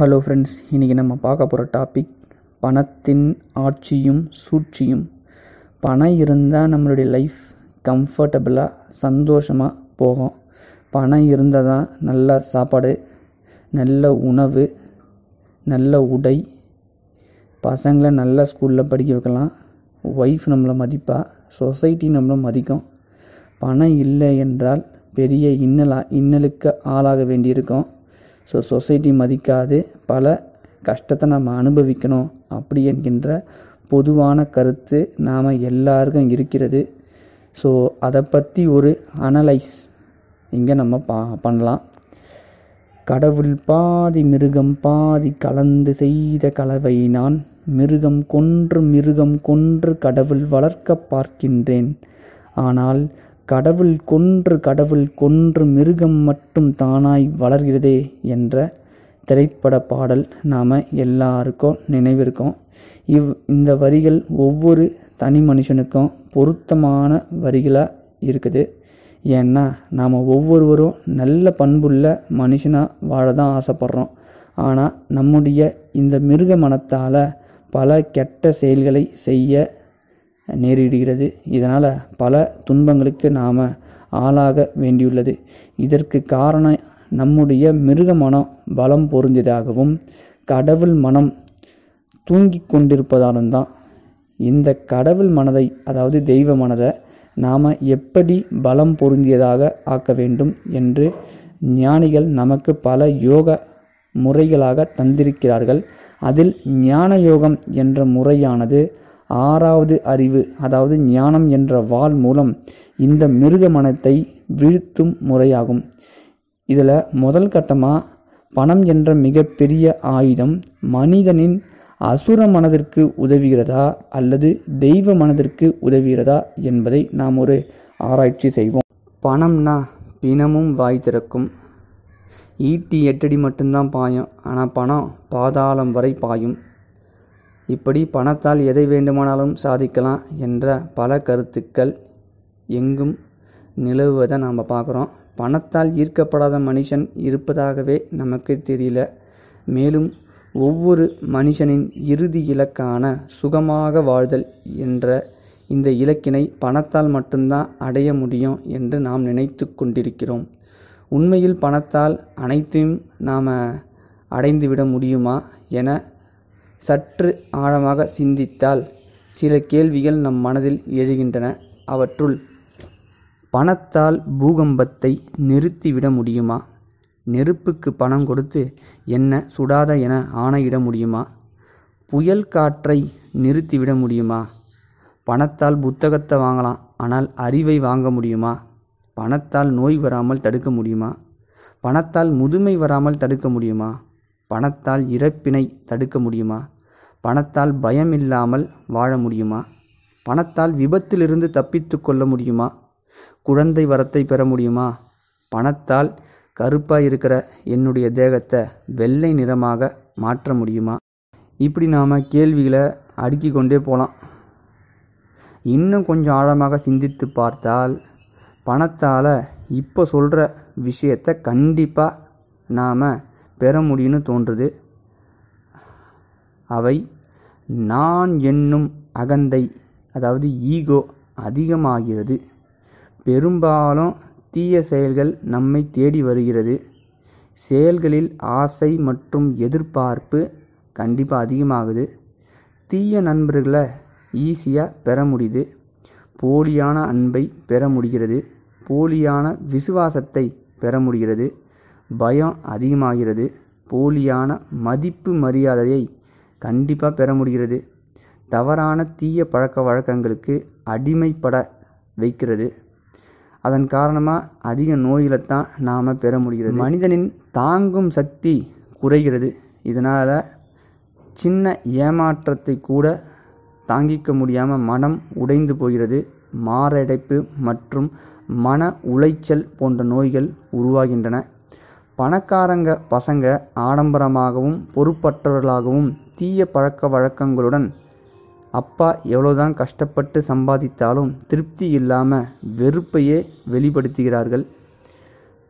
hello friends இன்றைக்கி நம்ம பார்க்க போகிற டாபிக் பணத்தின் ஆட்சியும் சூழ்ச்சியும் பணம் இருந்தால் நம்மளுடைய லைஃப் கம்ஃபர்டபுளாக சந்தோஷமாக போகும் பணம் இருந்தால் தான் நல்ல சாப்பாடு நல்ல உணவு நல்ல உடை பசங்களை நல்ல ஸ்கூலில் படிக்க வைக்கலாம் ஒய்ஃப் நம்மளை மதிப்பா சொசைட்டி நம்மளை மதிக்கும் பணம் இல்லை என்றால் பெரிய இன்னலா இன்னலுக்கு ஆளாக வேண்டியிருக்கோம் ஸோ சொசைட்டி மதிக்காது பல கஷ்டத்தை நம்ம அனுபவிக்கணும் அப்படி என்கின்ற பொதுவான கருத்து நாம் எல்லாருக்கும் இருக்கிறது ஸோ அதை பற்றி ஒரு அனலைஸ் இங்கே நம்ம பா பண்ணலாம் கடவுள் பாதி மிருகம் பாதி கலந்து செய்த கலவை நான் மிருகம் கொன்று மிருகம் கொன்று கடவுள் வளர்க்க பார்க்கின்றேன் ஆனால் கடவுள் கொன்று கடவுள் கொன்று மிருகம் மட்டும் தானாய் வளர்கிறதே என்ற திரைப்பட பாடல் நாம் எல்லாருக்கும் நினைவிருக்கோம் இவ் இந்த வரிகள் ஒவ்வொரு தனி மனுஷனுக்கும் பொருத்தமான வரிகளாக இருக்குது ஏன்னா நாம் ஒவ்வொருவரும் நல்ல பண்புள்ள மனுஷனாக வாழ தான் ஆசைப்பட்றோம் ஆனால் நம்முடைய இந்த மிருக மனத்தால் பல கெட்ட செயல்களை செய்ய நேரிடுகிறது இதனால் பல துன்பங்களுக்கு நாம் ஆளாக வேண்டியுள்ளது இதற்கு காரணம் நம்முடைய மிருக மனம் பலம் பொருந்தியதாகவும் கடவுள் மனம் தூங்கி கொண்டிருப்பதாலும் தான் இந்த கடவுள் மனதை அதாவது தெய்வ மனதை நாம் எப்படி பலம் பொருந்தியதாக ஆக்க வேண்டும் என்று ஞானிகள் நமக்கு பல யோக முறைகளாக தந்திருக்கிறார்கள் அதில் ஞான யோகம் என்ற முறையானது ஆறாவது அறிவு அதாவது ஞானம் என்ற வால் மூலம் இந்த மிருக மனத்தை வீழ்த்தும் முறையாகும் இதில் முதல் கட்டமாக பணம் என்ற மிகப்பெரிய ஆயுதம் மனிதனின் அசுர மனதிற்கு உதவுகிறதா அல்லது தெய்வ மனதிற்கு உதவுகிறதா என்பதை நாம் ஒரு ஆராய்ச்சி செய்வோம் பணம்னா பிணமும் வாய் திறக்கும் ஈட்டி எட்டடி மட்டும்தான் பாயும் ஆனால் பணம் பாதாளம் வரை பாயும் இப்படி பணத்தால் எதை வேண்டுமானாலும் சாதிக்கலாம் என்ற பல கருத்துக்கள் எங்கும் நிலவுவதை நாம் பார்க்குறோம் பணத்தால் ஈர்க்கப்படாத மனுஷன் இருப்பதாகவே நமக்கு தெரியல மேலும் ஒவ்வொரு மனுஷனின் இறுதி இலக்கான சுகமாக வாழ்தல் என்ற இந்த இலக்கினை பணத்தால் மட்டும்தான் அடைய முடியும் என்று நாம் நினைத்து கொண்டிருக்கிறோம் உண்மையில் பணத்தால் அனைத்தையும் நாம் அடைந்துவிட முடியுமா என சற்று ஆழமாக சிந்தித்தால் சில கேள்விகள் நம் மனதில் எழுகின்றன அவற்றுள் பணத்தால் பூகம்பத்தை நிறுத்திவிட முடியுமா நெருப்புக்கு பணம் கொடுத்து என்ன சுடாத என ஆணையிட முடியுமா புயல் காற்றை நிறுத்திவிட முடியுமா பணத்தால் புத்தகத்தை வாங்கலாம் ஆனால் அறிவை வாங்க முடியுமா பணத்தால் நோய் வராமல் தடுக்க முடியுமா பணத்தால் முதுமை வராமல் தடுக்க முடியுமா பணத்தால் இறப்பினை தடுக்க முடியுமா பணத்தால் பயம் இல்லாமல் வாழ முடியுமா பணத்தால் விபத்திலிருந்து தப்பித்து கொள்ள முடியுமா குழந்தை வரத்தை பெற முடியுமா பணத்தால் கருப்பாக இருக்கிற என்னுடைய தேகத்தை வெள்ளை நிறமாக மாற்ற முடியுமா இப்படி நாம் கேள்விகளை அடுக்கி கொண்டே போகலாம் இன்னும் கொஞ்சம் ஆழமாக சிந்தித்து பார்த்தால் பணத்தால் இப்போ சொல்கிற விஷயத்தை கண்டிப்பாக நாம் பெற முடியும்னு தோன்றுது அவை நான் என்னும் அகந்தை அதாவது ஈகோ அதிகமாகிறது பெரும்பாலும் தீய செயல்கள் நம்மை தேடி வருகிறது செயல்களில் ஆசை மற்றும் எதிர்பார்ப்பு கண்டிப்பாக அதிகமாகுது தீய நண்பர்களை ஈஸியாக பெற முடியுது போலியான அன்பை பெற முடிகிறது போலியான விசுவாசத்தை பெற முடிகிறது பயம் அதிகமாகிறது போலியான மதிப்பு மரியாதையை கண்டிப்பாக பெற முடிகிறது தவறான தீய பழக்க வழக்கங்களுக்கு அடிமைப்பட வைக்கிறது அதன் காரணமாக அதிக நோய்களைத்தான் நாம் பெற முடிகிறது மனிதனின் தாங்கும் சக்தி குறைகிறது இதனால் சின்ன ஏமாற்றத்தை கூட தாங்கிக்க முடியாமல் மனம் உடைந்து போகிறது மாரடைப்பு மற்றும் மன உளைச்சல் போன்ற நோய்கள் உருவாகின்றன பணக்காரங்க பசங்க ஆடம்பரமாகவும் பொறுப்பற்றவர்களாகவும் தீய பழக்க வழக்கங்களுடன் அப்பா எவ்வளோதான் கஷ்டப்பட்டு சம்பாதித்தாலும் திருப்தி இல்லாமல் வெறுப்பையே வெளிப்படுத்துகிறார்கள்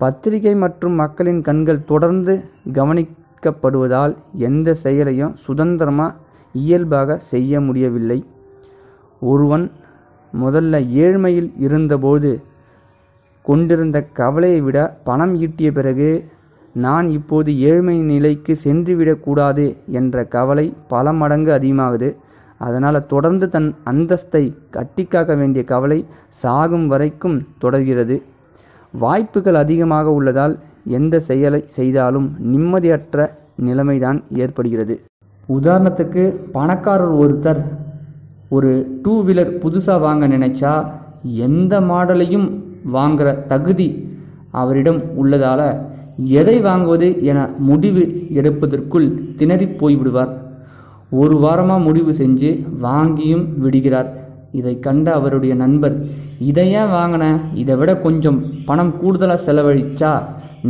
பத்திரிகை மற்றும் மக்களின் கண்கள் தொடர்ந்து கவனிக்கப்படுவதால் எந்த செயலையும் சுதந்திரமாக இயல்பாக செய்ய முடியவில்லை ஒருவன் முதல்ல ஏழ்மையில் இருந்தபோது கொண்டிருந்த கவலையை விட பணம் ஈட்டிய பிறகு நான் இப்போது ஏழ்மை நிலைக்கு சென்றுவிடக்கூடாது என்ற கவலை பல மடங்கு அதிகமாகுது அதனால் தொடர்ந்து தன் அந்தஸ்தை கட்டிக்காக்க வேண்டிய கவலை சாகும் வரைக்கும் தொடர்கிறது வாய்ப்புகள் அதிகமாக உள்ளதால் எந்த செயலை செய்தாலும் நிம்மதியற்ற நிலைமைதான் ஏற்படுகிறது உதாரணத்துக்கு பணக்காரர் ஒருத்தர் ஒரு டூ வீலர் புதுசாக வாங்க நினைச்சா எந்த மாடலையும் வாங்குகிற தகுதி அவரிடம் உள்ளதால் எதை வாங்குவது என முடிவு எடுப்பதற்குள் திணறி போய்விடுவார் ஒரு வாரமாக முடிவு செஞ்சு வாங்கியும் விடுகிறார் இதை கண்ட அவருடைய நண்பர் இதை ஏன் வாங்கின இதை விட கொஞ்சம் பணம் கூடுதலாக செலவழித்தா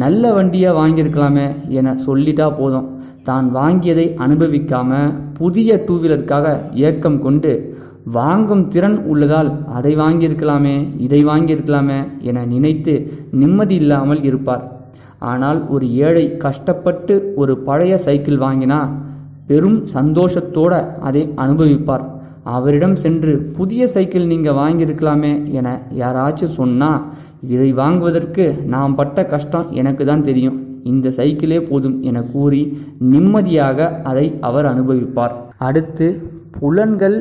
நல்ல வண்டியாக வாங்கியிருக்கலாமே என சொல்லிட்டா போதும் தான் வாங்கியதை அனுபவிக்காமல் புதிய டூ வீலருக்காக ஏக்கம் கொண்டு வாங்கும் திறன் உள்ளதால் அதை வாங்கியிருக்கலாமே இதை வாங்கியிருக்கலாமே என நினைத்து நிம்மதி இல்லாமல் இருப்பார் ஆனால் ஒரு ஏழை கஷ்டப்பட்டு ஒரு பழைய சைக்கிள் வாங்கினா பெரும் சந்தோஷத்தோட அதை அனுபவிப்பார் அவரிடம் சென்று புதிய சைக்கிள் நீங்கள் வாங்கியிருக்கலாமே என யாராச்சும் சொன்னால் இதை வாங்குவதற்கு நாம் பட்ட கஷ்டம் எனக்கு தான் தெரியும் இந்த சைக்கிளே போதும் என கூறி நிம்மதியாக அதை அவர் அனுபவிப்பார் அடுத்து புலன்கள்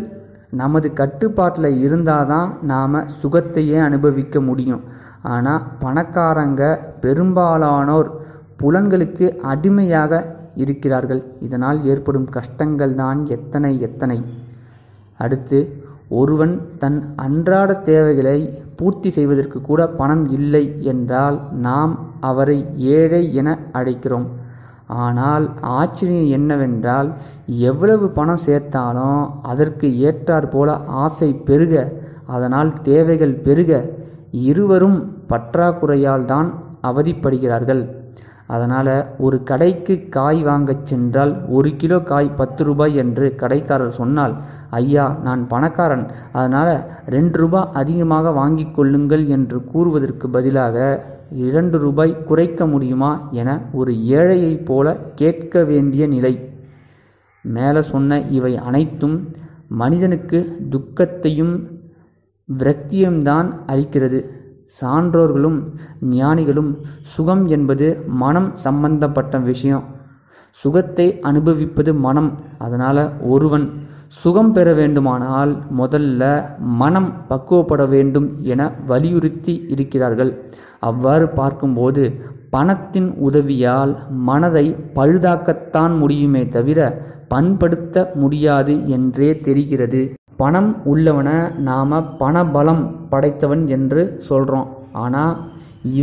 நமது கட்டுப்பாட்டில் இருந்தால் தான் நாம் சுகத்தையே அனுபவிக்க முடியும் ஆனால் பணக்காரங்க பெரும்பாலானோர் புலன்களுக்கு அடிமையாக இருக்கிறார்கள் இதனால் ஏற்படும் கஷ்டங்கள் தான் எத்தனை எத்தனை அடுத்து ஒருவன் தன் அன்றாட தேவைகளை பூர்த்தி செய்வதற்கு கூட பணம் இல்லை என்றால் நாம் அவரை ஏழை என அழைக்கிறோம் ஆனால் ஆச்சரியம் என்னவென்றால் எவ்வளவு பணம் சேர்த்தாலும் அதற்கு ஏற்றாற்போல ஆசை பெருக அதனால் தேவைகள் பெருக இருவரும் பற்றாக்குறையால் தான் அவதிப்படுகிறார்கள் அதனால் ஒரு கடைக்கு காய் வாங்கச் சென்றால் ஒரு கிலோ காய் பத்து ரூபாய் என்று கடைக்காரர் சொன்னால் ஐயா நான் பணக்காரன் அதனால் ரெண்டு ரூபாய் அதிகமாக வாங்கி கொள்ளுங்கள் என்று கூறுவதற்கு பதிலாக இரண்டு ரூபாய் குறைக்க முடியுமா என ஒரு ஏழையைப் போல கேட்க வேண்டிய நிலை மேலே சொன்ன இவை அனைத்தும் மனிதனுக்கு துக்கத்தையும் விரக்தியும்தான் அளிக்கிறது சான்றோர்களும் ஞானிகளும் சுகம் என்பது மனம் சம்பந்தப்பட்ட விஷயம் சுகத்தை அனுபவிப்பது மனம் அதனால் ஒருவன் சுகம் பெற வேண்டுமானால் முதல்ல மனம் பக்குவப்பட வேண்டும் என வலியுறுத்தி இருக்கிறார்கள் அவ்வாறு பார்க்கும்போது பணத்தின் உதவியால் மனதை பழுதாக்கத்தான் முடியுமே தவிர பண்படுத்த முடியாது என்றே தெரிகிறது பணம் உள்ளவனை நாம் பணபலம் படைத்தவன் என்று சொல்கிறோம் ஆனால்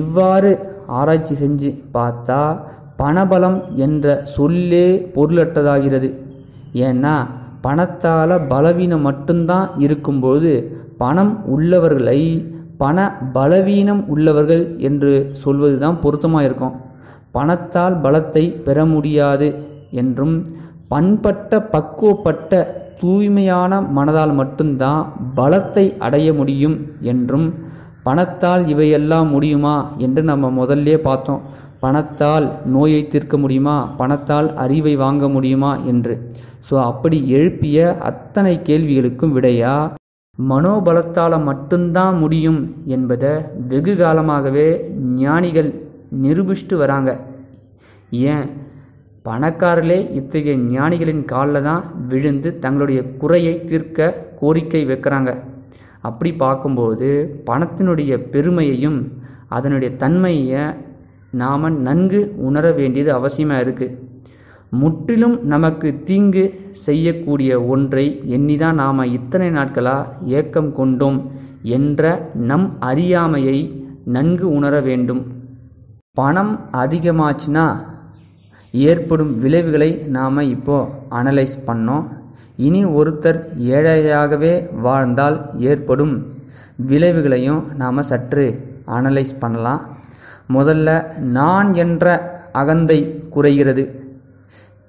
இவ்வாறு ஆராய்ச்சி செஞ்சு பார்த்தா பணபலம் என்ற சொல்லே பொருளற்றதாகிறது ஏன்னா பணத்தால் பலவீனம் மட்டும்தான் இருக்கும்போது பணம் உள்ளவர்களை பண பலவீனம் உள்ளவர்கள் என்று சொல்வது தான் பொருத்தமாக இருக்கும் பணத்தால் பலத்தை பெற முடியாது என்றும் பண்பட்ட பக்குவப்பட்ட தூய்மையான மனதால் மட்டும்தான் பலத்தை அடைய முடியும் என்றும் பணத்தால் இவையெல்லாம் முடியுமா என்று நம்ம முதல்ல பார்த்தோம் பணத்தால் நோயை தீர்க்க முடியுமா பணத்தால் அறிவை வாங்க முடியுமா என்று ஸோ அப்படி எழுப்பிய அத்தனை கேள்விகளுக்கும் விடையா மனோபலத்தால் மட்டும்தான் முடியும் என்பதை வெகு காலமாகவே ஞானிகள் நிரூபிஷ்டு வராங்க ஏன் பணக்காரர்களே இத்தகைய ஞானிகளின் காலில் தான் விழுந்து தங்களுடைய குறையை தீர்க்க கோரிக்கை வைக்கிறாங்க அப்படி பார்க்கும்போது பணத்தினுடைய பெருமையையும் அதனுடைய தன்மையை நாம் நன்கு உணர வேண்டியது அவசியமாக இருக்குது முற்றிலும் நமக்கு தீங்கு செய்யக்கூடிய ஒன்றை எண்ணிதான் நாம் இத்தனை நாட்களாக ஏக்கம் கொண்டோம் என்ற நம் அறியாமையை நன்கு உணர வேண்டும் பணம் அதிகமாச்சுன்னா ஏற்படும் விளைவுகளை நாம் இப்போது அனலைஸ் பண்ணோம் இனி ஒருத்தர் ஏழையாகவே வாழ்ந்தால் ஏற்படும் விளைவுகளையும் நாம் சற்று அனலைஸ் பண்ணலாம் முதல்ல நான் என்ற அகந்தை குறைகிறது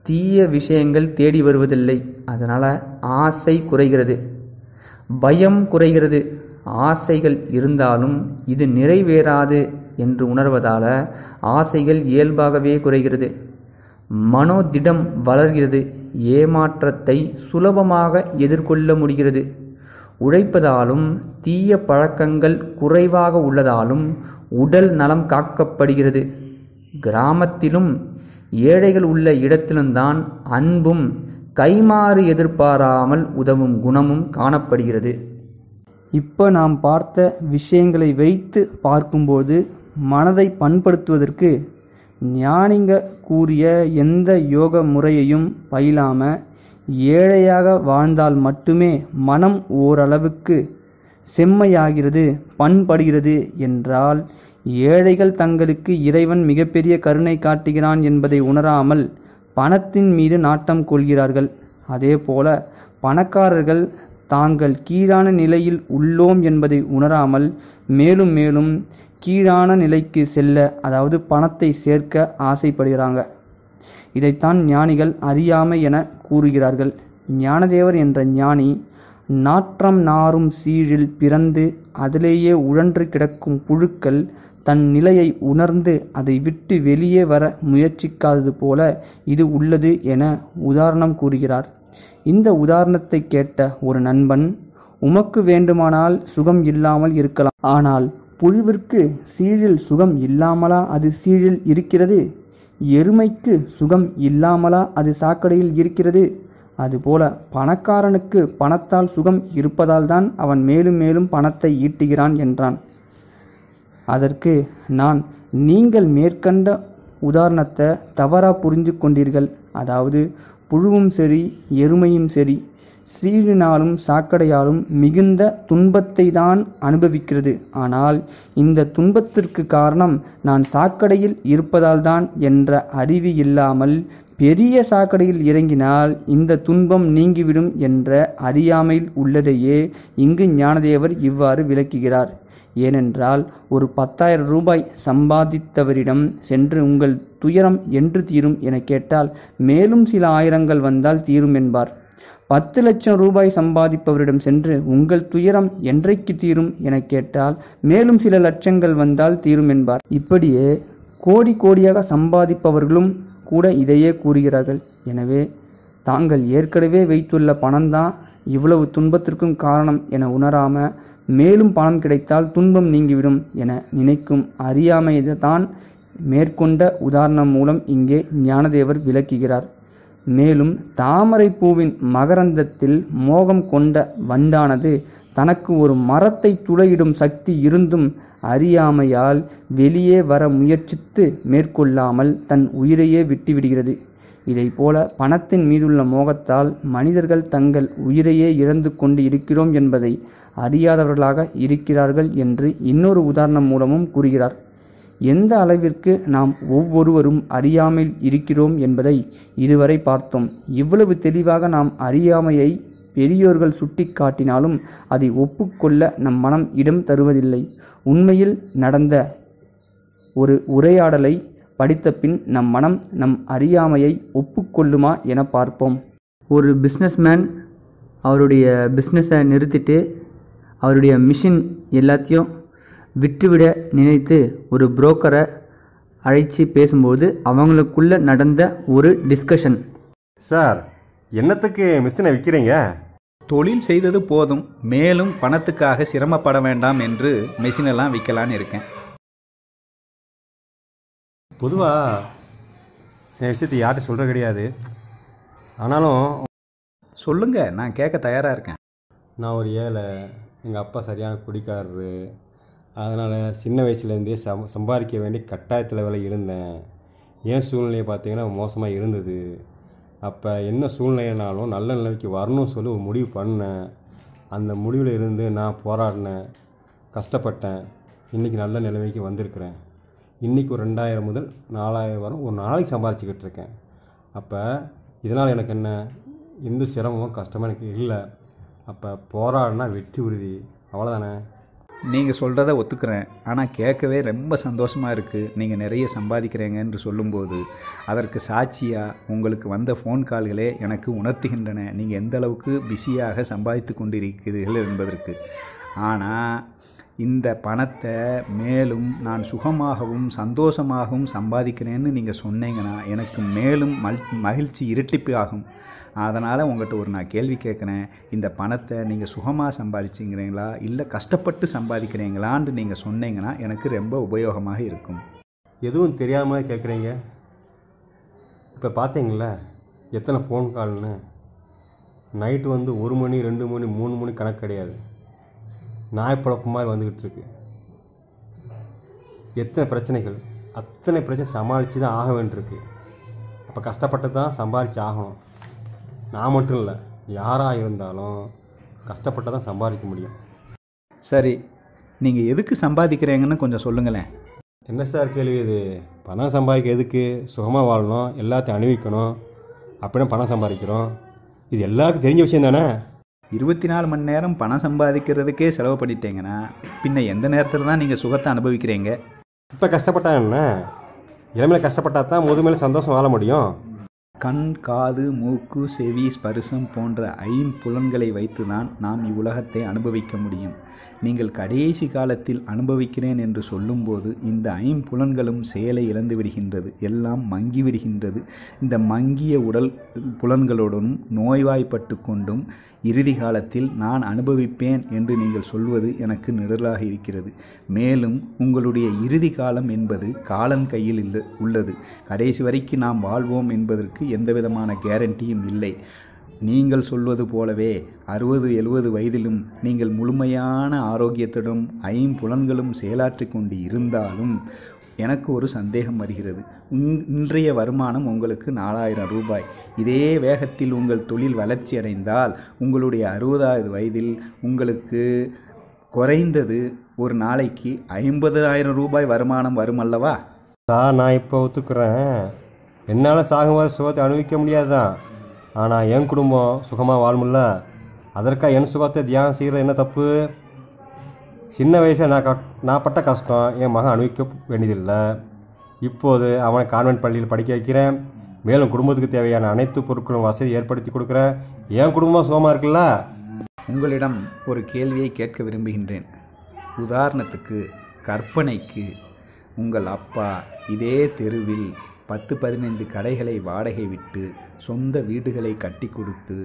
தீய விஷயங்கள் தேடி வருவதில்லை அதனால் ஆசை குறைகிறது பயம் குறைகிறது ஆசைகள் இருந்தாலும் இது நிறைவேறாது என்று உணர்வதால் ஆசைகள் இயல்பாகவே குறைகிறது மனோதிடம் வளர்கிறது ஏமாற்றத்தை சுலபமாக எதிர்கொள்ள முடிகிறது உழைப்பதாலும் தீய பழக்கங்கள் குறைவாக உள்ளதாலும் உடல் நலம் காக்கப்படுகிறது கிராமத்திலும் ஏழைகள் உள்ள இடத்திலும்தான் அன்பும் கைமாறு எதிர்பாராமல் உதவும் குணமும் காணப்படுகிறது இப்போ நாம் பார்த்த விஷயங்களை வைத்து பார்க்கும்போது மனதை பண்படுத்துவதற்கு ஞானிங்க கூறிய எந்த யோக முறையையும் பயிலாம ஏழையாக வாழ்ந்தால் மட்டுமே மனம் ஓரளவுக்கு செம்மையாகிறது பண்படுகிறது என்றால் ஏழைகள் தங்களுக்கு இறைவன் மிகப்பெரிய கருணை காட்டுகிறான் என்பதை உணராமல் பணத்தின் மீது நாட்டம் கொள்கிறார்கள் அதேபோல பணக்காரர்கள் தாங்கள் கீழான நிலையில் உள்ளோம் என்பதை உணராமல் மேலும் மேலும் கீழான நிலைக்கு செல்ல அதாவது பணத்தை சேர்க்க ஆசைப்படுகிறாங்க இதைத்தான் ஞானிகள் அறியாமை என கூறுகிறார்கள் ஞானதேவர் என்ற ஞானி நாற்றம் நாறும் சீழில் பிறந்து அதிலேயே உழன்று கிடக்கும் புழுக்கள் தன் நிலையை உணர்ந்து அதை விட்டு வெளியே வர முயற்சிக்காதது போல இது உள்ளது என உதாரணம் கூறுகிறார் இந்த உதாரணத்தை கேட்ட ஒரு நண்பன் உமக்கு வேண்டுமானால் சுகம் இல்லாமல் இருக்கலாம் ஆனால் புழுவிற்கு சீழில் சுகம் இல்லாமலா அது சீழில் இருக்கிறது எருமைக்கு சுகம் இல்லாமலா அது சாக்கடையில் இருக்கிறது அதுபோல பணக்காரனுக்கு பணத்தால் சுகம் இருப்பதால் தான் அவன் மேலும் மேலும் பணத்தை ஈட்டுகிறான் என்றான் அதற்கு நான் நீங்கள் மேற்கண்ட உதாரணத்தை தவறாக புரிந்து கொண்டீர்கள் அதாவது புழுவும் சரி எருமையும் சரி சீழினாலும் சாக்கடையாலும் மிகுந்த துன்பத்தை தான் அனுபவிக்கிறது ஆனால் இந்த துன்பத்திற்கு காரணம் நான் சாக்கடையில் இருப்பதால் தான் என்ற அறிவு இல்லாமல் பெரிய சாக்கடையில் இறங்கினால் இந்த துன்பம் நீங்கிவிடும் என்ற அறியாமையில் உள்ளதையே இங்கு ஞானதேவர் இவ்வாறு விளக்குகிறார் ஏனென்றால் ஒரு பத்தாயிரம் ரூபாய் சம்பாதித்தவரிடம் சென்று உங்கள் துயரம் என்று தீரும் என கேட்டால் மேலும் சில ஆயிரங்கள் வந்தால் தீரும் என்பார் பத்து லட்சம் ரூபாய் சம்பாதிப்பவரிடம் சென்று உங்கள் துயரம் என்றைக்கு தீரும் என கேட்டால் மேலும் சில லட்சங்கள் வந்தால் தீரும் என்பார் இப்படியே கோடி கோடியாக சம்பாதிப்பவர்களும் கூட இதையே கூறுகிறார்கள் எனவே தாங்கள் ஏற்கனவே வைத்துள்ள பணம்தான் இவ்வளவு துன்பத்திற்கும் காரணம் என உணராம மேலும் பணம் கிடைத்தால் துன்பம் நீங்கிவிடும் என நினைக்கும் அறியாமையை தான் மேற்கொண்ட உதாரணம் மூலம் இங்கே ஞானதேவர் விளக்குகிறார் மேலும் தாமரை பூவின் மகரந்தத்தில் மோகம் கொண்ட வண்டானது தனக்கு ஒரு மரத்தை துளையிடும் சக்தி இருந்தும் அறியாமையால் வெளியே வர முயற்சித்து மேற்கொள்ளாமல் தன் உயிரையே விட்டுவிடுகிறது இதைப்போல பணத்தின் மீதுள்ள மோகத்தால் மனிதர்கள் தங்கள் உயிரையே இழந்து கொண்டு இருக்கிறோம் என்பதை அறியாதவர்களாக இருக்கிறார்கள் என்று இன்னொரு உதாரணம் மூலமும் கூறுகிறார் எந்த அளவிற்கு நாம் ஒவ்வொருவரும் அறியாமல் இருக்கிறோம் என்பதை இதுவரை பார்த்தோம் இவ்வளவு தெளிவாக நாம் அறியாமையை பெரியோர்கள் சுட்டி காட்டினாலும் அதை ஒப்புக்கொள்ள நம் மனம் இடம் தருவதில்லை உண்மையில் நடந்த ஒரு உரையாடலை படித்த பின் நம் மனம் நம் அறியாமையை ஒப்புக்கொள்ளுமா என பார்ப்போம் ஒரு பிஸ்னஸ்மேன் அவருடைய பிஸ்னஸை நிறுத்திட்டு அவருடைய மிஷின் எல்லாத்தையும் விட்டுவிட நினைத்து ஒரு புரோக்கரை அழைச்சி பேசும்போது அவங்களுக்குள்ளே நடந்த ஒரு டிஸ்கஷன் சார் என்னத்துக்கு மிஷினை விற்கிறீங்க தொழில் செய்தது போதும் மேலும் பணத்துக்காக சிரமப்பட வேண்டாம் என்று மிஷினெல்லாம் விற்கலான்னு இருக்கேன் பொதுவாக என் விஷயத்தை யார்கிட்ட சொல்கிற கிடையாது ஆனாலும் சொல்லுங்கள் நான் கேட்க தயாராக இருக்கேன் நான் ஒரு ஏழை எங்கள் அப்பா சரியான குடிக்காரரு அதனால் சின்ன வயசுலேருந்தே சம் சம்பாதிக்க வேண்டிய கட்டாயத்தில் வேலை இருந்தேன் ஏன் சூழ்நிலையை பார்த்திங்கன்னா மோசமாக இருந்தது அப்போ என்ன சூழ்நிலைனாலும் நல்ல நிலைக்கு வரணும்னு சொல்லி ஒரு முடிவு பண்ணேன் அந்த முடிவில் இருந்து நான் போராடினேன் கஷ்டப்பட்டேன் இன்றைக்கி நல்ல நிலைமைக்கு வந்திருக்கிறேன் இன்றைக்கி ஒரு ரெண்டாயிரம் முதல் நாலாயிரம் வரும் ஒரு நாளைக்கு சம்பாதிச்சிக்கிட்டு இருக்கேன் அப்போ இதனால் எனக்கு என்ன எந்த சிரமமும் கஷ்டமும் எனக்கு இல்லை அப்போ போராடினா வெற்றி உறுதி அவ்வளோதானே நீங்கள் சொல்கிறத ஒத்துக்கிறேன் ஆனால் கேட்கவே ரொம்ப சந்தோஷமாக இருக்குது நீங்கள் நிறைய சம்பாதிக்கிறீங்க என்று சொல்லும்போது அதற்கு சாட்சியாக உங்களுக்கு வந்த ஃபோன் கால்களே எனக்கு உணர்த்துகின்றன நீங்கள் எந்த அளவுக்கு பிஸியாக சம்பாதித்து கொண்டிருக்கிறீர்கள் என்பதற்கு ஆனால் இந்த பணத்தை மேலும் நான் சுகமாகவும் சந்தோஷமாகவும் சம்பாதிக்கிறேன்னு நீங்கள் சொன்னீங்கன்னா எனக்கு மேலும் மல் மகிழ்ச்சி இரட்டிப்பு ஆகும் அதனால் உங்கள்கிட்ட ஒரு நான் கேள்வி கேட்குறேன் இந்த பணத்தை நீங்கள் சுகமாக சம்பாதிச்சிங்கிறீங்களா இல்லை கஷ்டப்பட்டு சம்பாதிக்கிறீங்களான்னு நீங்கள் சொன்னீங்கன்னா எனக்கு ரொம்ப உபயோகமாக இருக்கும் எதுவும் தெரியாமல் கேட்குறீங்க இப்போ பார்த்தீங்களா எத்தனை ஃபோன் கால்னு நைட்டு வந்து ஒரு மணி ரெண்டு மணி மூணு மணி கணக்கு கிடையாது நாய் நாய்ப்பழப்பு மாதிரி வந்துக்கிட்டு இருக்கு எத்தனை பிரச்சனைகள் அத்தனை பிரச்சனை சமாளித்து தான் ஆக வேண்டியிருக்கு அப்போ கஷ்டப்பட்டு தான் சம்பாதிச்சு ஆகணும் நான் மட்டும் இல்லை யாராக இருந்தாலும் கஷ்டப்பட்டு தான் சம்பாதிக்க முடியும் சரி நீங்கள் எதுக்கு சம்பாதிக்கிறீங்கன்னு கொஞ்சம் சொல்லுங்களேன் என்ன சார் கேள்வி இது பணம் சம்பாதிக்க எதுக்கு சுகமாக வாழணும் எல்லாத்தையும் அணிவிக்கணும் அப்படின்னு பணம் சம்பாதிக்கிறோம் இது எல்லாருக்கும் தெரிஞ்ச விஷயம் தானே இருபத்தி நாலு மணி நேரம் பணம் சம்பாதிக்கிறதுக்கே செலவு பண்ணிட்டீங்கன்னா பின்ன எந்த நேரத்தில் தான் நீங்கள் சுகத்தை அனுபவிக்கிறீங்க இப்போ கஷ்டப்பட்டா என்ன இளமையில் கஷ்டப்பட்டா தான் முதுமையில் சந்தோஷம் வாழ முடியும் கண் காது மூக்கு செவி ஸ்பரிசம் போன்ற ஐம்புலன்களை வைத்துதான் நாம் இவ்வுலகத்தை அனுபவிக்க முடியும் நீங்கள் கடைசி காலத்தில் அனுபவிக்கிறேன் என்று சொல்லும்போது இந்த ஐம்புலன்களும் செயலை இழந்து விடுகின்றது எல்லாம் மங்கி விடுகின்றது இந்த மங்கிய உடல் புலன்களுடனும் நோய்வாய்ப்பட்டு கொண்டும் இறுதி காலத்தில் நான் அனுபவிப்பேன் என்று நீங்கள் சொல்வது எனக்கு நிழலாக இருக்கிறது மேலும் உங்களுடைய இறுதி காலம் என்பது காலன் கையில் உள்ளது கடைசி வரைக்கும் நாம் வாழ்வோம் என்பதற்கு எந்தவிதமான கேரண்டியும் இல்லை நீங்கள் சொல்வது போலவே அறுபது எழுபது வயதிலும் நீங்கள் முழுமையான ஆரோக்கியத்துடன் ஐம்புலன்களும் செயலாற்றி கொண்டு இருந்தாலும் எனக்கு ஒரு சந்தேகம் வருகிறது இன்றைய வருமானம் உங்களுக்கு நாலாயிரம் ரூபாய் இதே வேகத்தில் உங்கள் தொழில் வளர்ச்சி அடைந்தால் உங்களுடைய அறுபதாவது வயதில் உங்களுக்கு குறைந்தது ஒரு நாளைக்கு ஐம்பதாயிரம் ரூபாய் வருமானம் வரும் அல்லவா சார் நான் இப்போ ஒத்துக்கிறேன் என்னால் சாகும்போது சுகத்தை அனுபவிக்க முடியாதுதான் ஆனால் என் குடும்பம் சுகமாக வாழ்முல்ல அதற்காக என் சுகத்தை தியானம் செய்கிற என்ன தப்பு சின்ன வயசில் நான் கட் நான் பட்ட கஷ்டம் என் மகன் அனுபவிக்க வேண்டியதில்லை இப்போது அவனை கான்வென்ட் பள்ளியில் படிக்க வைக்கிறேன் மேலும் குடும்பத்துக்கு தேவையான அனைத்து பொருட்களும் வசதி ஏற்படுத்தி கொடுக்குறேன் என் குடும்பம் சுகமாக இருக்குல்ல உங்களிடம் ஒரு கேள்வியை கேட்க விரும்புகின்றேன் உதாரணத்துக்கு கற்பனைக்கு உங்கள் அப்பா இதே தெருவில் பத்து பதினைந்து கடைகளை வாடகை விட்டு சொந்த வீடுகளை கட்டி கொடுத்து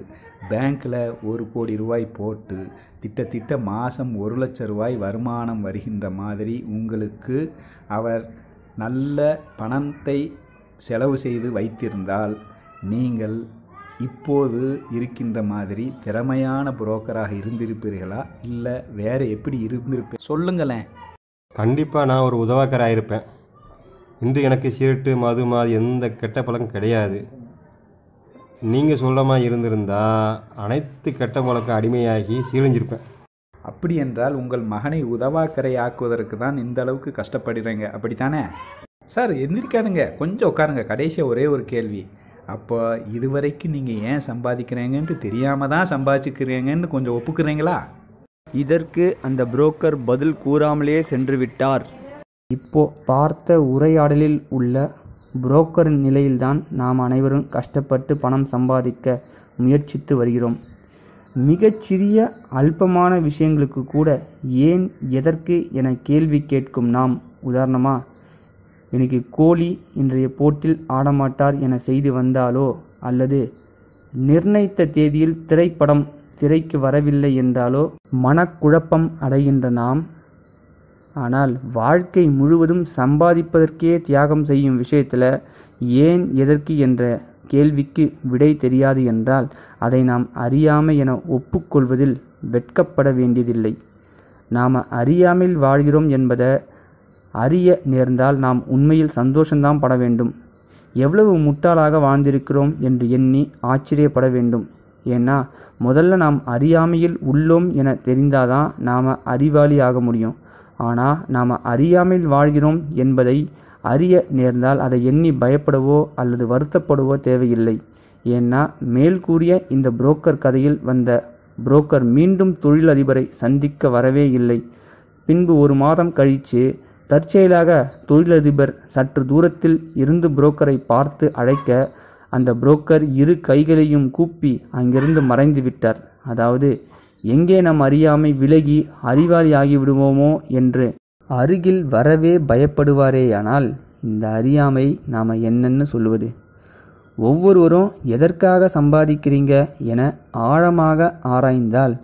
பேங்க்கில் ஒரு கோடி ரூபாய் போட்டு திட்டத்திட்ட மாதம் ஒரு லட்ச ரூபாய் வருமானம் வருகின்ற மாதிரி உங்களுக்கு அவர் நல்ல பணத்தை செலவு செய்து வைத்திருந்தால் நீங்கள் இப்போது இருக்கின்ற மாதிரி திறமையான புரோக்கராக இருந்திருப்பீர்களா இல்லை வேறு எப்படி இருந்திருப்பேன் சொல்லுங்களேன் கண்டிப்பாக நான் ஒரு உதவாக்கராக இருப்பேன் இன்று எனக்கு சீரட்டு மது மாதிரி எந்த கெட்ட பழக்கம் கிடையாது நீங்கள் சொல்லமாக இருந்திருந்தால் அனைத்து கெட்ட பழக்க அடிமையாகி சீலஞ்சிருப்பேன் அப்படி என்றால் உங்கள் மகனை உதவாக்கரை ஆக்குவதற்கு தான் இந்த அளவுக்கு கஷ்டப்படுறேங்க அப்படித்தானே சார் எந்திரிக்காதுங்க கொஞ்சம் உட்காருங்க கடைசியாக ஒரே ஒரு கேள்வி அப்போ இதுவரைக்கும் நீங்கள் ஏன் சம்பாதிக்கிறீங்கன்ட்டு தெரியாமல் தான் சம்பாதிச்சுக்கிறீங்கன்னு கொஞ்சம் ஒப்புக்கிறீங்களா இதற்கு அந்த புரோக்கர் பதில் கூறாமலே சென்று விட்டார் இப்போ பார்த்த உரையாடலில் உள்ள புரோக்கரின் நிலையில்தான் நாம் அனைவரும் கஷ்டப்பட்டு பணம் சம்பாதிக்க முயற்சித்து வருகிறோம் மிகச்சிறிய அல்பமான விஷயங்களுக்கு கூட ஏன் எதற்கு என கேள்வி கேட்கும் நாம் உதாரணமா எனக்கு கோலி இன்றைய போட்டில் ஆடமாட்டார் என செய்து வந்தாலோ அல்லது நிர்ணயித்த தேதியில் திரைப்படம் திரைக்கு வரவில்லை என்றாலோ மனக்குழப்பம் அடைகின்ற நாம் ஆனால் வாழ்க்கை முழுவதும் சம்பாதிப்பதற்கே தியாகம் செய்யும் விஷயத்தில் ஏன் எதற்கு என்ற கேள்விக்கு விடை தெரியாது என்றால் அதை நாம் அறியாமை என ஒப்புக்கொள்வதில் வெட்கப்பட வேண்டியதில்லை நாம் அறியாமல் வாழ்கிறோம் என்பதை அறிய நேர்ந்தால் நாம் உண்மையில் சந்தோஷம்தான் பட வேண்டும் எவ்வளவு முட்டாளாக வாழ்ந்திருக்கிறோம் என்று எண்ணி ஆச்சரியப்பட வேண்டும் ஏன்னா முதல்ல நாம் அறியாமையில் உள்ளோம் என தெரிந்தாதான் நாம் அறிவாளி ஆக முடியும் ஆனால் நாம் அறியாமல் வாழ்கிறோம் என்பதை அறிய நேர்ந்தால் அதை எண்ணி பயப்படவோ அல்லது வருத்தப்படவோ தேவையில்லை ஏன்னா மேல் கூறிய இந்த புரோக்கர் கதையில் வந்த புரோக்கர் மீண்டும் தொழிலதிபரை சந்திக்க வரவே இல்லை பின்பு ஒரு மாதம் கழித்து தற்செயலாக தொழிலதிபர் சற்று தூரத்தில் இருந்து புரோக்கரை பார்த்து அழைக்க அந்த புரோக்கர் இரு கைகளையும் கூப்பி அங்கிருந்து மறைந்து விட்டார் அதாவது எங்கே நாம் அறியாமை விலகி அறிவாளியாகி விடுவோமோ என்று அருகில் வரவே பயப்படுவாரேயானால் இந்த அறியாமை நாம் என்னென்னு சொல்லுவது ஒவ்வொருவரும் எதற்காக சம்பாதிக்கிறீங்க என ஆழமாக ஆராய்ந்தால்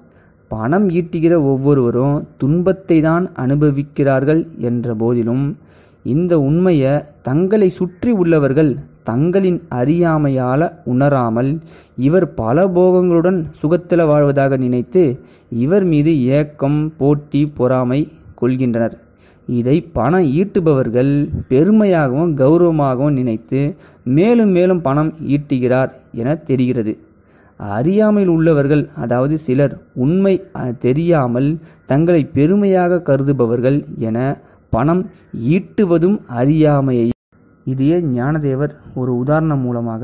பணம் ஈட்டுகிற ஒவ்வொருவரும் துன்பத்தை தான் அனுபவிக்கிறார்கள் என்ற போதிலும் இந்த உண்மையை தங்களை சுற்றி உள்ளவர்கள் தங்களின் அறியாமையால் உணராமல் இவர் பல போகங்களுடன் சுகத்தில் வாழ்வதாக நினைத்து இவர் மீது ஏக்கம் போட்டி பொறாமை கொள்கின்றனர் இதை பணம் ஈட்டுபவர்கள் பெருமையாகவும் கௌரவமாகவும் நினைத்து மேலும் மேலும் பணம் ஈட்டுகிறார் என தெரிகிறது அறியாமையில் உள்ளவர்கள் அதாவது சிலர் உண்மை தெரியாமல் தங்களை பெருமையாக கருதுபவர்கள் என பணம் ஈட்டுவதும் அறியாமையை இதையே ஞானதேவர் ஒரு உதாரணம் மூலமாக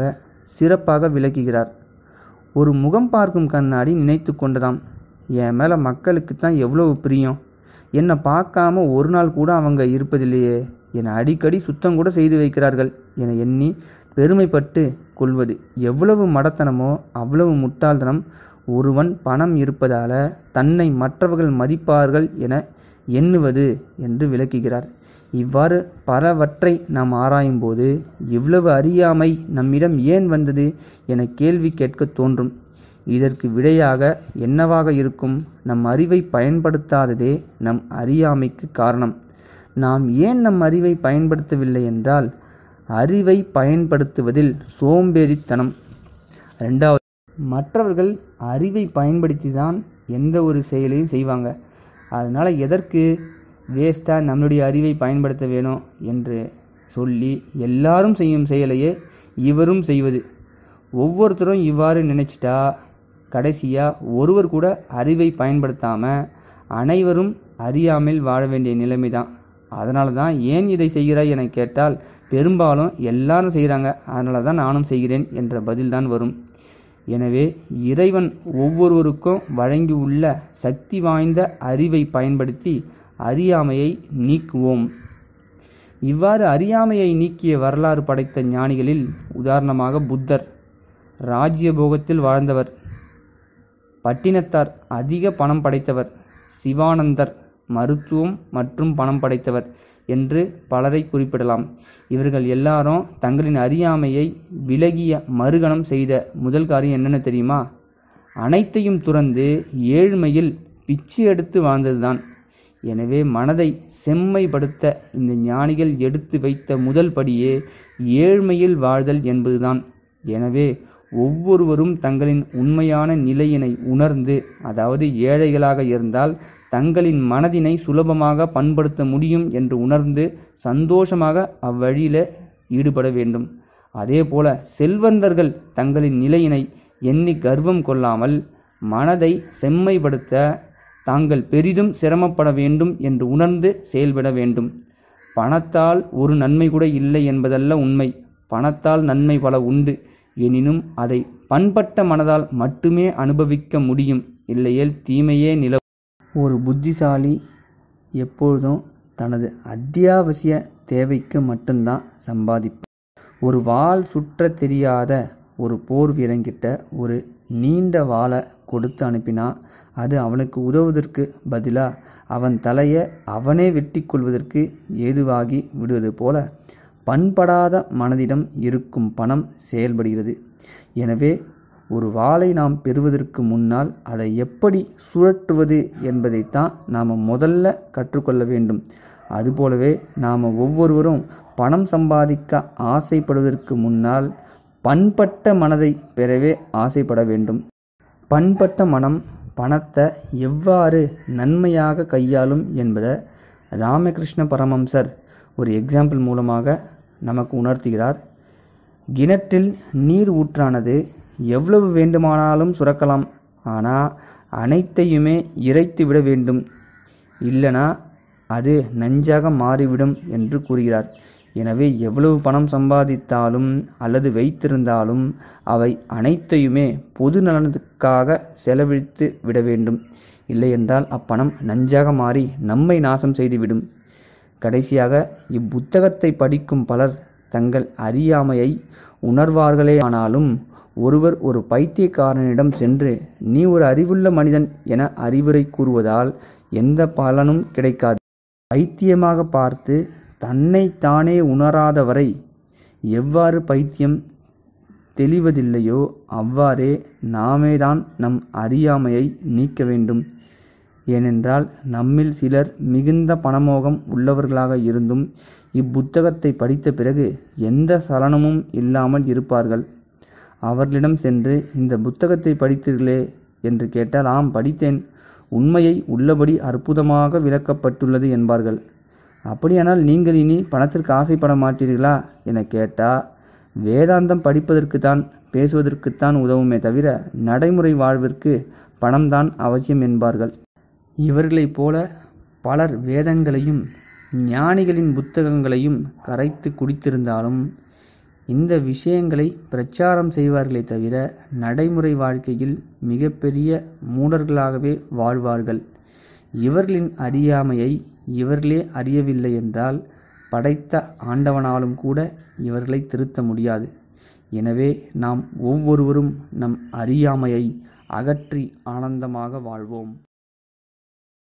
சிறப்பாக விளக்குகிறார் ஒரு முகம் பார்க்கும் கண்ணாடி நினைத்து கொண்டதாம் என் மேலே மக்களுக்கு தான் எவ்வளவு பிரியம் என்னை பார்க்காம ஒரு நாள் கூட அவங்க இருப்பதில்லையே என்னை அடிக்கடி சுத்தம் கூட செய்து வைக்கிறார்கள் என எண்ணி பெருமைப்பட்டு கொள்வது எவ்வளவு மடத்தனமோ அவ்வளவு முட்டாள்தனம் ஒருவன் பணம் இருப்பதால தன்னை மற்றவர்கள் மதிப்பார்கள் என எண்ணுவது என்று விளக்குகிறார் இவ்வாறு பலவற்றை நாம் ஆராயும்போது இவ்வளவு அறியாமை நம்மிடம் ஏன் வந்தது என கேள்வி கேட்க தோன்றும் இதற்கு விடையாக என்னவாக இருக்கும் நம் அறிவை பயன்படுத்தாததே நம் அறியாமைக்கு காரணம் நாம் ஏன் நம் அறிவை பயன்படுத்தவில்லை என்றால் அறிவை பயன்படுத்துவதில் சோம்பேறித்தனம் ரெண்டாவது மற்றவர்கள் அறிவை பயன்படுத்தி தான் எந்த ஒரு செயலையும் செய்வாங்க அதனால் எதற்கு வேஸ்ட்டாக நம்மளுடைய அறிவை பயன்படுத்த வேணும் என்று சொல்லி எல்லாரும் செய்யும் செயலையே இவரும் செய்வது ஒவ்வொருத்தரும் இவ்வாறு நினச்சிட்டா கடைசியாக ஒருவர் கூட அறிவை பயன்படுத்தாமல் அனைவரும் அறியாமல் வாழ வேண்டிய நிலைமை தான் அதனால தான் ஏன் இதை செய்கிறாய் என கேட்டால் பெரும்பாலும் எல்லாரும் செய்கிறாங்க அதனால தான் நானும் செய்கிறேன் என்ற பதில்தான் வரும் எனவே இறைவன் ஒவ்வொருவருக்கும் வழங்கியுள்ள சக்தி வாய்ந்த அறிவை பயன்படுத்தி அறியாமையை நீக்குவோம் இவ்வாறு அறியாமையை நீக்கிய வரலாறு படைத்த ஞானிகளில் உதாரணமாக புத்தர் ராஜ்யபோகத்தில் வாழ்ந்தவர் பட்டினத்தார் அதிக பணம் படைத்தவர் சிவானந்தர் மருத்துவம் மற்றும் பணம் படைத்தவர் என்று பலரை குறிப்பிடலாம் இவர்கள் எல்லாரும் தங்களின் அறியாமையை விலகிய மறுகணம் செய்த முதல் காரியம் என்னென்னு தெரியுமா அனைத்தையும் துறந்து ஏழ்மையில் பிச்சை எடுத்து வாழ்ந்ததுதான் எனவே மனதை செம்மைப்படுத்த இந்த ஞானிகள் எடுத்து வைத்த முதல் படியே ஏழ்மையில் வாழ்தல் என்பதுதான் எனவே ஒவ்வொருவரும் தங்களின் உண்மையான நிலையினை உணர்ந்து அதாவது ஏழைகளாக இருந்தால் தங்களின் மனதினை சுலபமாக பண்படுத்த முடியும் என்று உணர்ந்து சந்தோஷமாக அவ்வழியில் ஈடுபட வேண்டும் அதேபோல செல்வந்தர்கள் தங்களின் நிலையினை எண்ணி கர்வம் கொள்ளாமல் மனதை செம்மைப்படுத்த தாங்கள் பெரிதும் சிரமப்பட வேண்டும் என்று உணர்ந்து செயல்பட வேண்டும் பணத்தால் ஒரு நன்மை கூட இல்லை என்பதல்ல உண்மை பணத்தால் நன்மை பல உண்டு எனினும் அதை பண்பட்ட மனதால் மட்டுமே அனுபவிக்க முடியும் இல்லையேல் தீமையே நில ஒரு புத்திசாலி எப்பொழுதும் தனது அத்தியாவசிய தேவைக்கு மட்டும்தான் சம்பாதிப்பார் ஒரு வால் சுற்ற தெரியாத ஒரு போர் வீரங்கிட்ட ஒரு நீண்ட வாழை கொடுத்து அனுப்பினா அது அவனுக்கு உதவுவதற்கு பதிலாக அவன் தலையை அவனே வெட்டி கொள்வதற்கு ஏதுவாகி விடுவது போல பண்படாத மனதிடம் இருக்கும் பணம் செயல்படுகிறது எனவே ஒரு வாளை நாம் பெறுவதற்கு முன்னால் அதை எப்படி சுழற்றுவது என்பதைத்தான் நாம் முதல்ல கற்றுக்கொள்ள வேண்டும் அதுபோலவே நாம் ஒவ்வொருவரும் பணம் சம்பாதிக்க ஆசைப்படுவதற்கு முன்னால் பண்பட்ட மனதை பெறவே ஆசைப்பட வேண்டும் பண்பட்ட மனம் பணத்தை எவ்வாறு நன்மையாக கையாளும் என்பதை ராமகிருஷ்ண பரமம்சர் ஒரு எக்ஸாம்பிள் மூலமாக நமக்கு உணர்த்துகிறார் கிணற்றில் நீர் ஊற்றானது எவ்வளவு வேண்டுமானாலும் சுரக்கலாம் ஆனால் அனைத்தையுமே இறைத்து விட வேண்டும் இல்லைனா அது நஞ்சாக மாறிவிடும் என்று கூறுகிறார் எனவே எவ்வளவு பணம் சம்பாதித்தாலும் அல்லது வைத்திருந்தாலும் அவை அனைத்தையுமே பொது நலனுக்காக செலவழித்து விட வேண்டும் இல்லையென்றால் அப்பணம் நஞ்சாக மாறி நம்மை நாசம் செய்துவிடும் கடைசியாக இப்புத்தகத்தை படிக்கும் பலர் தங்கள் அறியாமையை உணர்வார்களே ஆனாலும் ஒருவர் ஒரு பைத்தியக்காரனிடம் சென்று நீ ஒரு அறிவுள்ள மனிதன் என அறிவுரை கூறுவதால் எந்த பலனும் கிடைக்காது பைத்தியமாக பார்த்து தன்னை தானே உணராதவரை எவ்வாறு பைத்தியம் தெளிவதில்லையோ அவ்வாறே நாமேதான் நம் அறியாமையை நீக்க வேண்டும் ஏனென்றால் நம்மில் சிலர் மிகுந்த பணமோகம் உள்ளவர்களாக இருந்தும் இப்புத்தகத்தை படித்த பிறகு எந்த சலனமும் இல்லாமல் இருப்பார்கள் அவர்களிடம் சென்று இந்த புத்தகத்தை படித்தீர்களே என்று கேட்டால் ஆம் படித்தேன் உண்மையை உள்ளபடி அற்புதமாக விளக்கப்பட்டுள்ளது என்பார்கள் அப்படியானால் நீங்கள் இனி பணத்திற்கு ஆசைப்பட மாட்டீர்களா என கேட்டால் வேதாந்தம் படிப்பதற்குத்தான் பேசுவதற்குத்தான் உதவுமே தவிர நடைமுறை வாழ்விற்கு பணம்தான் அவசியம் என்பார்கள் இவர்களைப் போல பலர் வேதங்களையும் ஞானிகளின் புத்தகங்களையும் கரைத்து குடித்திருந்தாலும் இந்த விஷயங்களை பிரச்சாரம் செய்வார்களே தவிர நடைமுறை வாழ்க்கையில் மிகப்பெரிய மூடர்களாகவே வாழ்வார்கள் இவர்களின் அறியாமையை இவர்களே அறியவில்லை என்றால் படைத்த ஆண்டவனாலும் கூட இவர்களை திருத்த முடியாது எனவே நாம் ஒவ்வொருவரும் நம் அறியாமையை அகற்றி ஆனந்தமாக வாழ்வோம்